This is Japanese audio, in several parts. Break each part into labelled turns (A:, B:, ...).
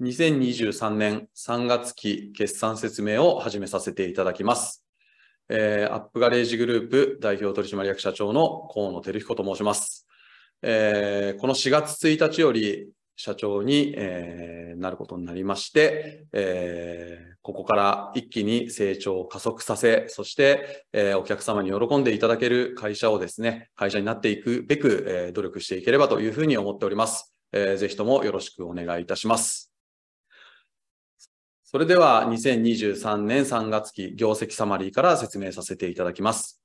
A: 2023年3月期決算説明を始めさせていただきます。えー、アップガレージグループ代表取締役社長の河野照彦と申します。えー、この4月1日より社長に、えー、なることになりまして、えー、ここから一気に成長を加速させ、そして、えー、お客様に喜んでいただける会社をですね、会社になっていくべく、えー、努力していければというふうに思っております。えー、ぜひともよろしくお願いいたします。それでは2023年3月期業績サマリーから説明させていただきます。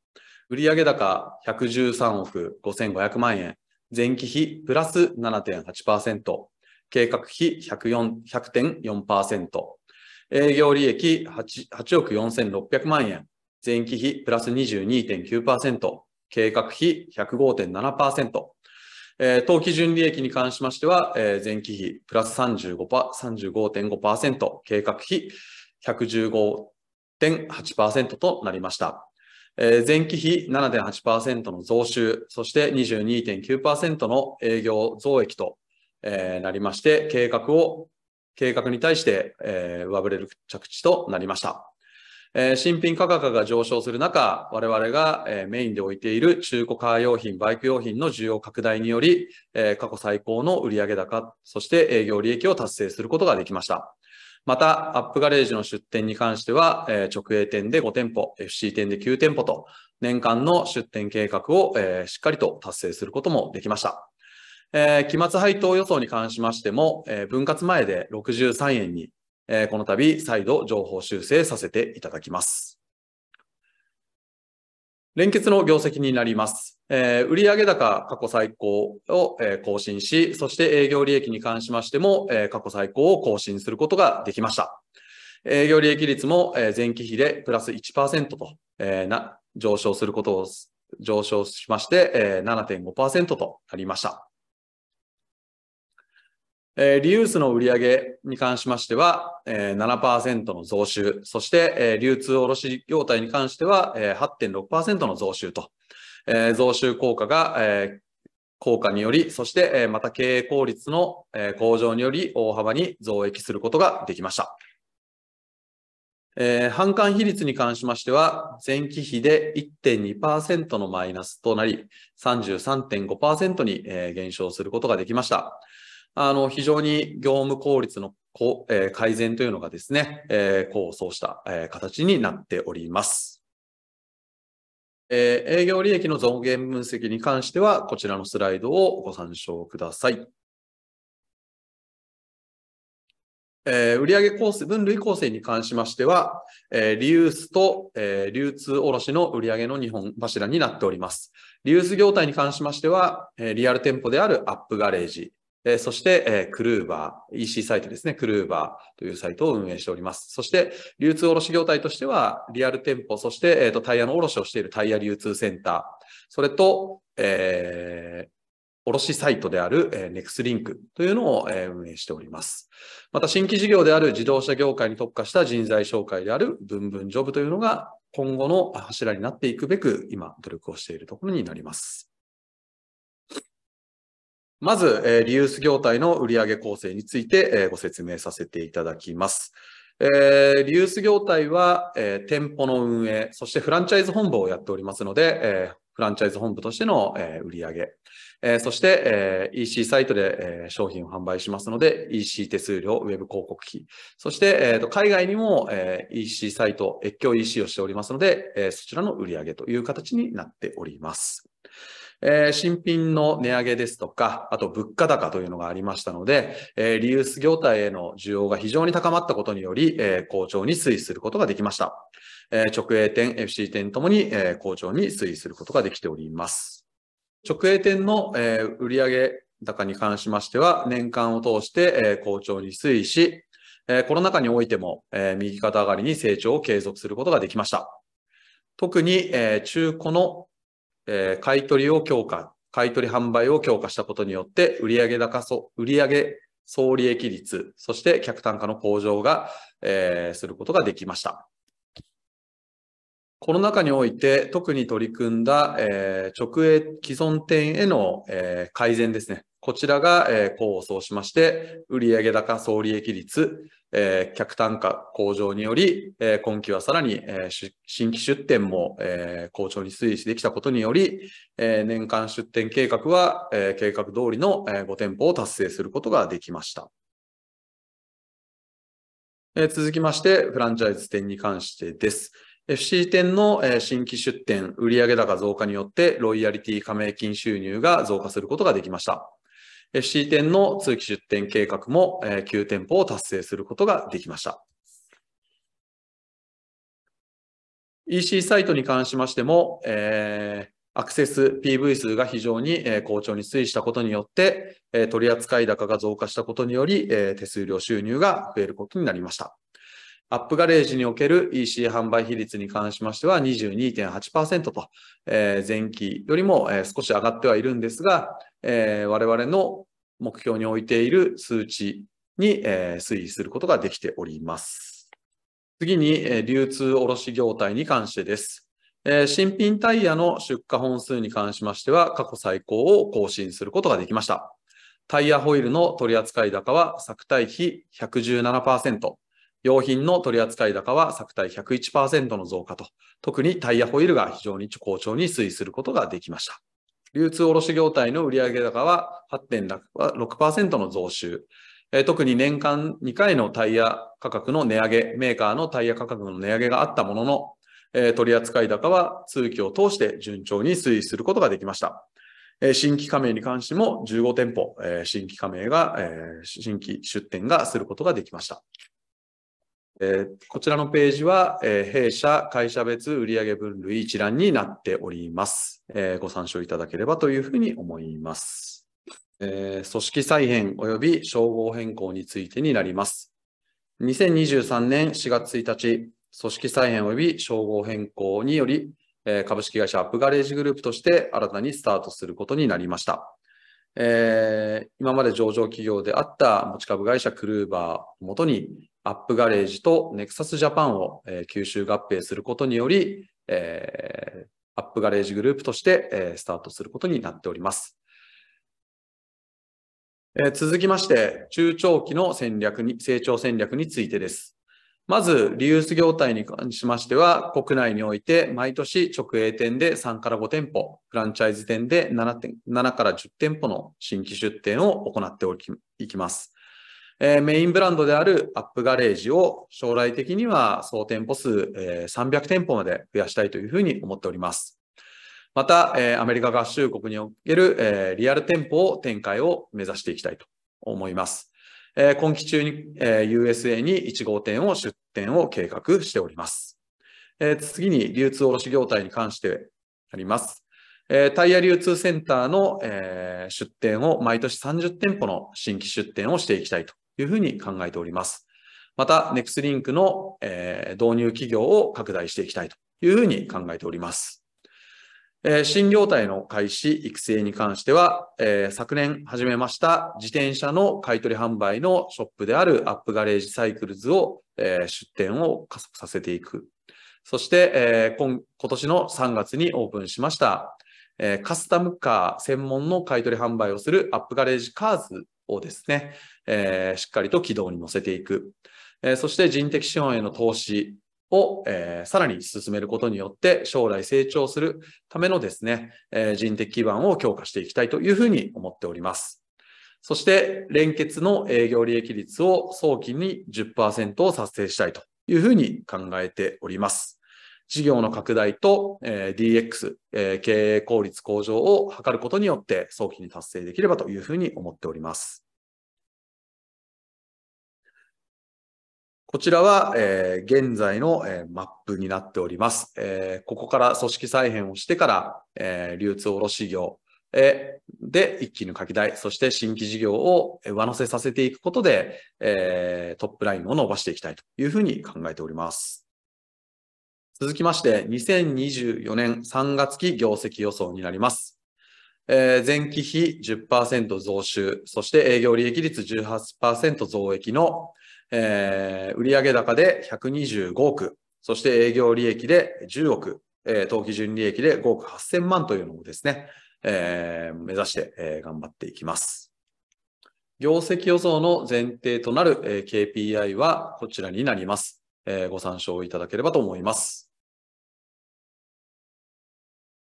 A: 売上高113億5500万円、前期比プラス7.8%、計画比100.4%、営業利益 8, 8億4600万円、前期比プラス22.9%、計画比105.7%、えー、当期純利益に関しましては、えー、前期比プラス35.5%、計画比115.8%となりました。えー、前期比7.8%の増収、そして22.9%の営業増益と、えー、なりまして、計画を、計画に対して、えー、上振れる着地となりました。えー、新品価格が上昇する中、我々が、えー、メインで置いている中古カー用品、バイク用品の需要拡大により、えー、過去最高の売上高、そして営業利益を達成することができました。また、アップガレージの出店に関しては、え直営店で5店舗、FC 店で9店舗と、年間の出店計画を、えしっかりと達成することもできました。えー、期末配当予想に関しましても、えー、分割前で63円に、えこの度再度情報修正させていただきます。連結の業績になります。えー、売上高過去最高を、え更新し、そして営業利益に関しましても、え過去最高を更新することができました。営業利益率も、え前期比でプラス1%と、えな上昇することを上昇しまして、えー、7.5%となりました。えリユースの売上に関しましては、え7%の増収、そして、え流通卸業態に関しては、え8.6%の増収と、え増収効果が、え効果により、そして、えまた経営効率の、え向上により大幅に増益することができました。えー、反比率に関しましては、前期比で1.2%のマイナスとなり、33.5%に、え減少することができました。あの非常に業務効率のこ、え改善というのがですね、えこうそうした、え形になっております。え営業利益の増減分析に関しては、こちらのスライドをご参照ください。えー、売上構成、分類構成に関しましては、えリユースと、え流通卸の売上の2本柱になっております。リユース業態に関しましては、えリアル店舗であるアップガレージ、えそして、えクルーバー、EC サイトですね、クルーバーというサイトを運営しております。そして、流通卸業態としては、リアル店舗、そして、えーと、タイヤの卸をしているタイヤ流通センター、それと、えー、卸サイトである、えー、ネクスリンクというのを、えー、運営しております。また、新規事業である自動車業界に特化した人材紹介であるブンブンジョブというのが、今後の柱になっていくべく、今、努力をしているところになります。まず、えー、リユース業態の売上構成について、えー、ご説明させていただきます。えー、リユース業態は、え店舗の運営、そしてフランチャイズ本部をやっておりますので、えフランチャイズ本部としての、え売上、えそして、え EC サイトで、え商品を販売しますので、EC 手数料、ウェブ広告費、そして、えー、と海外にも、え EC サイト、越境 EC をしておりますので、えそちらの売上という形になっております。えー、新品の値上げですとか、あと物価高というのがありましたので、えー、リユース業態への需要が非常に高まったことにより、えー、好調に推移することができました。えー、直営店、FC 店ともに、えー、好調に推移することができております。直営店の、えー、売上高に関しましては、年間を通して、えー、好調に推移し、えー、コロナ禍においても、えー、右肩上がりに成長を継続することができました。特に、えー、中古のえー、買取を強化、買取販売を強化したことによって、売上高そ、売上総利益率、そして客単価の向上が、えー、することができました。コロナ禍において特に取り組んだ、えー、直営既存店への、えー、改善ですね。こちらが、えー、功を奏しまして、売上高総利益率、えー、客単価向上により、えー、今期はさらに、えー、新規出店も、えー、好調に推移できたことにより、えー、年間出店計画は、えー、計画通りの、えー、5店舗を達成することができました。えー、続きまして、フランチャイズ店に関してです。FC 店の新規出店、売上高増加によって、ロイヤリティ加盟金収入が増加することができました。C 店の通期出店計画も9店舗を達成することができました。EC サイトに関しましても、えー、アクセス PV 数が非常に好調に推移したことによって、取扱高が増加したことにより、手数料収入が増えることになりました。アップガレージにおける EC 販売比率に関しましては22.8%と、えー、前期よりも、えー、少し上がってはいるんですが、えー、我々の目標に置いている数値に、えー、推移することができております。次に、えー、流通卸業態に関してです。えー、新品タイヤの出荷本数に関しましては過去最高を更新することができました。タイヤホイールの取扱高は昨対比117%、用品の取扱高は昨対101%の増加と、特にタイヤホイールが非常に好調に推移することができました。流通卸業態の売上高は8.6%の増収。特に年間2回のタイヤ価格の値上げ、メーカーのタイヤ価格の値上げがあったものの、取扱高は通期を通して順調に推移することができました。新規加盟に関しても15店舗、新規加盟が、新規出店がすることができました。こちらのページは、弊社、会社別売上分類一覧になっております、ご参照いただければというふうに思います。組織再編及び称号変更についてになります。2023年4月1日、組織再編及び称号変更により、株式会社アップガレージグループとして新たにスタートすることになりました。えー、今まで上場企業であった持ち株会社クルーバーをもとに、アップガレージとネクサスジャパンを、えー、吸収合併することにより、えー、アップガレージグループとして、えー、スタートすることになっております。え続きまして、中長期の戦略に、成長戦略についてです。まず、リユース業態に関しましては、国内において毎年直営店で3から5店舗、フランチャイズ店で 7, 7から10店舗の新規出店を行っておきいきます。えメインブランドであるアップガレージを将来的には総店舗数、え300店舗まで増やしたいというふうに思っております。また、えアメリカ合衆国における、えリアル店舗を展開を目指していきたいと思います。え今期中に、え USA に1号店を出店を計画しております。え次に流通卸業態に関してあります。えタイヤ流通センターの、え出店を毎年30店舗の新規出店をしていきたいというふうに考えております。また、ネクスリンクの、えー、導入企業を拡大していきたいというふうに考えております。えー、新業態の開始、育成に関しては、えー、昨年始めました自転車の買取販売のショップであるアップガレージサイクルズを、えー、出店を加速させていく。そして、えー、今今年の3月にオープンしました、えー、カスタムカー専門の買取販売をするアップガレージカーズをですね、えー、しっかりと軌道に乗せていく。えー、そして人的資本への投資を、えー、さらに進めることによって将来成長するためのですね、えー、人的基盤を強化していきたいというふうに思っております。そして連結の営業利益率を早期に10%を達成したいというふうに考えております。事業の拡大と、え DX、え経営効率向上を図ることによって早期に達成できればというふうに思っております。こちらは、えー、現在の、えー、マップになっております。えー、ここから組織再編をしてから、え流通卸業、えで一気に拡大、そして新規事業を上乗せさせていくことで、えトップラインを伸ばしていきたいというふうに考えております。続きまして、2024年3月期業績予想になります。えー、前期比10%増収、そして営業利益率18%増益の、えー、売上高で125億、そして営業利益で10億、えー、当期純利益で5億8000万というのをですね、えー、目指して、えー、頑張っていきます。業績予想の前提となる、えー、KPI はこちらになります。ご参照いただければと思います。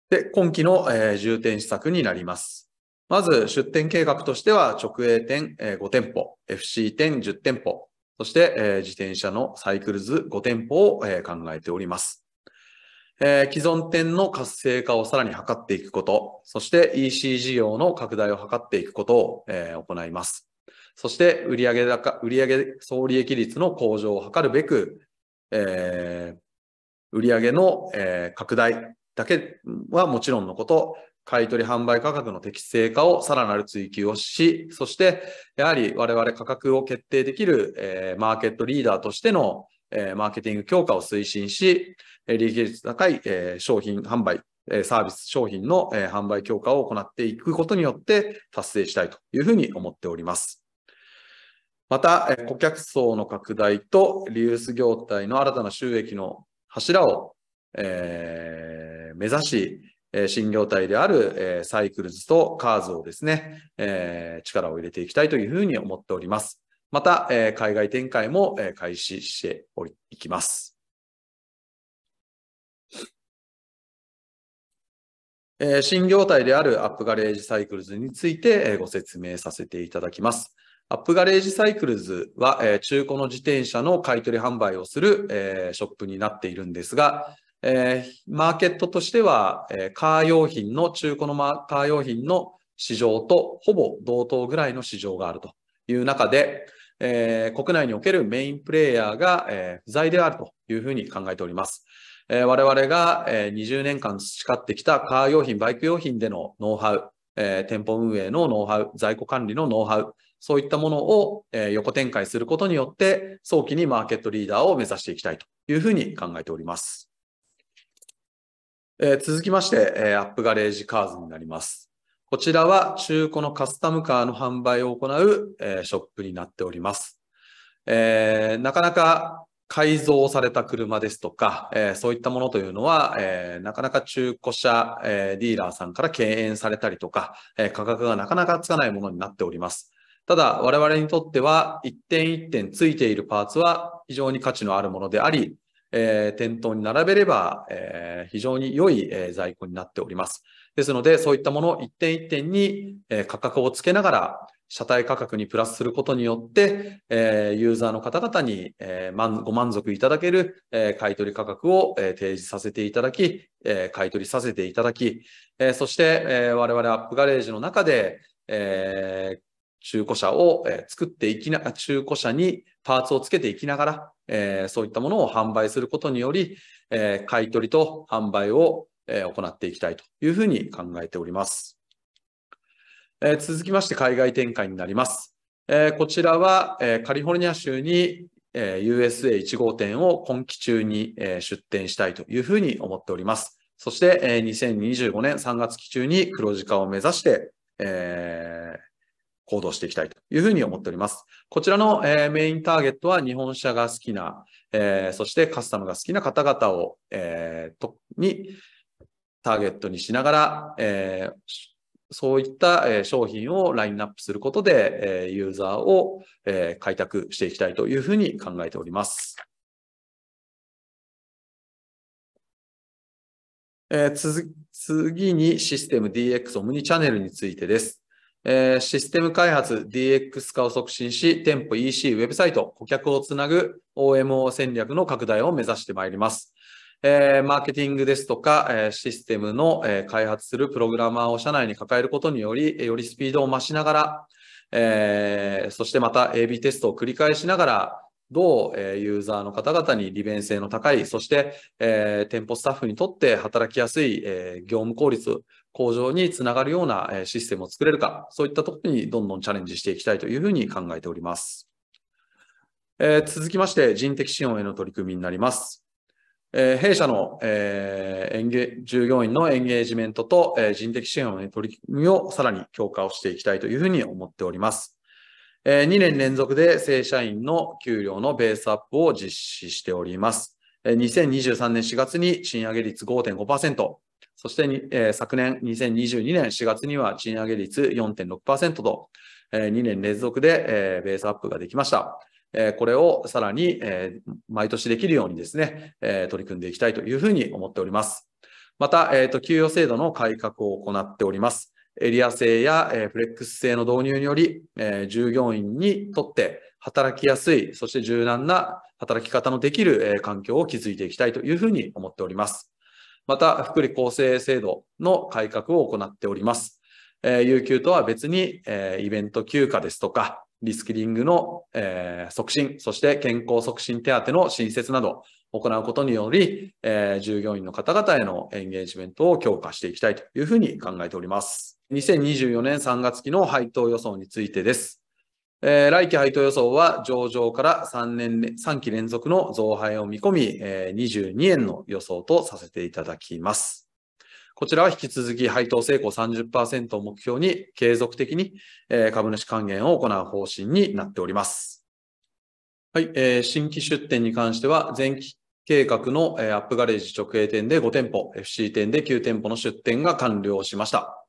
A: で、今期の、えー、重点施策になります。まず、出店計画としては、直営店、えー、5店舗、FC 店10店舗、そして、えー、自転車のサイクルズ5店舗を、えー、考えております。えー、既存店の活性化をさらに図っていくこと、そして EC 事業の拡大を図っていくことを、えー、行います。そして売上高、売上総利益率の向上を図るべく、えー、売上の、えー、拡大、だけはもちろんのこと、買取販売価格の適正化をさらなる追求をし、そしてやはり我々価格を決定できる、えー、マーケットリーダーとしての、えー、マーケティング強化を推進し、利益率高い、えー、商品販売、えー、サービス、商品の、えー、販売強化を行っていくことによって達成したいというふうに思っております。また、えー、顧客層の拡大とリユース業態の新たな収益の柱を、えー、目指し、新業態であるサイクルズとカーズをですね、力を入れていきたいというふうに思っております。また、海外展開も開始しておりいきます。新業態であるアップガレージサイクルズについてご説明させていただきます。アップガレージサイクルズは中古の自転車の買取販売をするショップになっているんですが、えー、マーケットとしては、えー、カー用品の、中古のカー用品の市場とほぼ同等ぐらいの市場があるという中で、えー、国内におけるメインプレイヤーが、えー、不在であるというふうに考えております。えー、我々が、えー、20年間培ってきたカー用品、バイク用品でのノウハウ、えー、店舗運営のノウハウ、在庫管理のノウハウ、そういったものを、えー、横展開することによって、早期にマーケットリーダーを目指していきたいというふうに考えております。えー、続きまして、えー、アップガレージカーズになります。こちらは中古のカスタムカーの販売を行う、えー、ショップになっております。えー、なかなか改造された車ですとか、えー、そういったものというのは、えー、なかなか中古車、えー、ディーラーさんから敬遠されたりとか、え価格がなかなかつかないものになっております。ただ、我々にとっては、一点一点ついているパーツは非常に価値のあるものであり、えー、店頭に並べれば、えー、非常に良い、えー、在庫になっております。ですので、そういったものを一点一点に、えー、価格をつけながら、車体価格にプラスすることによって、えー、ユーザーの方々に、えー、ご満足いただける、えー、買取価格を、えー、提示させていただき、えー、買取させていただき、えー、そして、えー、我々アップガレージの中で、えー、中古車を作っていきな、中古車にパーツをつけていきながら、えー、そういったものを販売することにより、えー、買取と販売を、えー、行っていきたいというふうに考えております。えー、続きまして、海外展開になります。えー、こちらは、えー、カリフォルニア州に、えー、USA1 号店を今期中に、えー、出店したいというふうに思っております。そして、えー、2025年3月期中に黒字化を目指して、えー、行動していきたいというふうに思っております。こちらの、えー、メインターゲットは日本車が好きな、えー、そしてカスタムが好きな方々を、えー、とにターゲットにしながら、えー、そういった商品をラインナップすることで、ユーザーを開拓していきたいというふうに考えております。えー、次にシステム DX オムニチャンネルについてです。えー、システム開発 DX 化を促進し、店舗 EC、ウェブサイト、顧客をつなぐ OMO 戦略の拡大を目指してまいります。えー、マーケティングですとか、えー、システムの、えー、開発するプログラマーを社内に抱えることにより、よりスピードを増しながら、えー、そしてまた AB テストを繰り返しながら、どう、えー、ユーザーの方々に利便性の高い、そして、えー、店舗スタッフにとって働きやすい、えー、業務効率向上につながるようなシステムを作れるか、そういったところにどんどんチャレンジしていきたいというふうに考えております。えー、続きまして、人的資本への取り組みになります。えー、弊社の、えー、従業員のエンゲージメントと、えー、人的支援の取り組みをさらに強化をしていきたいというふうに思っております。えー、2年連続で正社員の給料のベースアップを実施しております。2023年4月に賃上げ率5.5%、そして、えー、昨年2022年4月には賃上げ率4.6%と、えー、2年連続で、えー、ベースアップができました。えー、これをさらに、えー、毎年できるようにですね、えー、取り組んでいきたいというふうに思っております。また、えーと給与制度の改革を行っております。エリア制や、えー、フレックス制の導入により、えー、従業員にとって働きやすい、そして柔軟な働き方のできる、えー、環境を築いていきたいというふうに思っております。また、福利厚生制度の改革を行っております。えー、有給とは別に、えー、イベント休暇ですとか、リスキリングの、えー、促進、そして健康促進手当の新設など行うことにより、えー、従業員の方々へのエンゲージメントを強化していきたいというふうに考えております。2024年3月期の配当予想についてです。えー、来期配当予想は上場から3年、3期連続の増配を見込み、えー、22円の予想とさせていただきます。こちらは引き続き配当成功30%を目標に継続的に、えー、株主還元を行う方針になっております。はい、えー、新規出店に関しては前期計画の、えー、アップガレージ直営店で5店舗、FC 店で9店舗の出店が完了しました。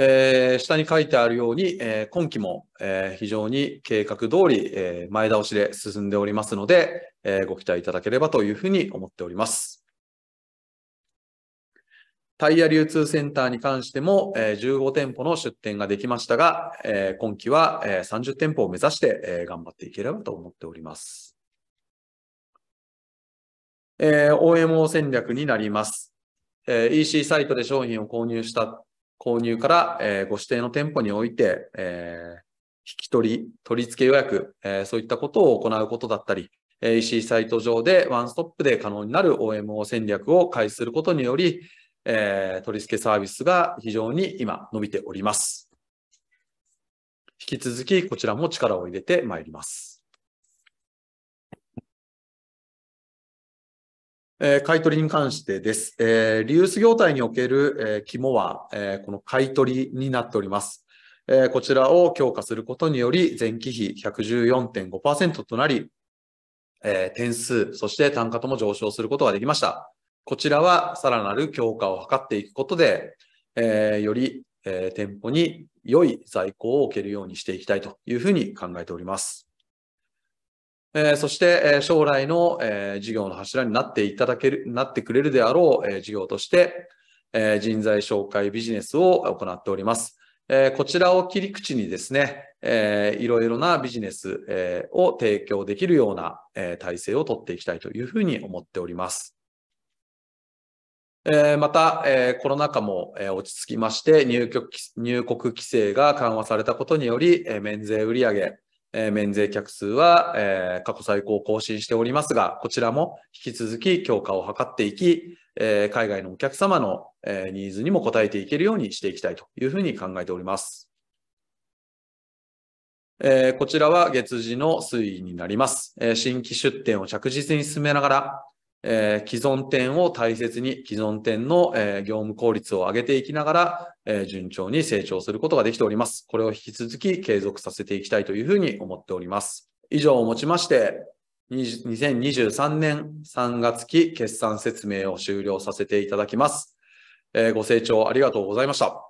A: えー、下に書いてあるように、えー、今期も、えー、非常に計画通り、え前倒しで進んでおりますので、えご期待いただければというふうに思っております。タイヤ流通センターに関しても、え15店舗の出店ができましたが、え今期は、え30店舗を目指して、え頑張っていければと思っております。え OMO 戦略になります。え EC サイトで商品を購入した購入から、えー、ご指定の店舗において、えー、引き取り、取り付け予約、えー、そういったことを行うことだったり、EC サイト上でワンストップで可能になる OMO 戦略を開始することにより、えー、取り付けサービスが非常に今伸びております。引き続きこちらも力を入れてまいります。えー、買取に関してです。えー、リユース業態における、えー、肝は、えー、この買取になっております。えー、こちらを強化することにより、前期比114.5%となり、えー、点数、そして単価とも上昇することができました。こちらはさらなる強化を図っていくことで、えー、より、えー、店舗に良い在庫を置けるようにしていきたいというふうに考えております。えー、そして、えー、将来の、えー、事業の柱になっていただける、なってくれるであろう、えー、事業として、えー、人材紹介ビジネスを行っております。えー、こちらを切り口にですね、えー、いろいろなビジネス、えー、を提供できるような、えー、体制をとっていきたいというふうに思っております。えー、また、えー、コロナ禍も、えー、落ち着きまして入国、入国規制が緩和されたことにより、えー、免税売上えー、免税客数は、えー、過去最高を更新しておりますが、こちらも引き続き強化を図っていき、えー、海外のお客様の、えニーズにも応えていけるようにしていきたいというふうに考えております。えこちらは月次の推移になります。え新規出店を着実に進めながら、えー、既存点を大切に既存点の、えー、業務効率を上げていきながら、えー、順調に成長することができております。これを引き続き継続させていきたいというふうに思っております。以上をもちまして、2023年3月期決算説明を終了させていただきます。えご清聴ありがとうございました。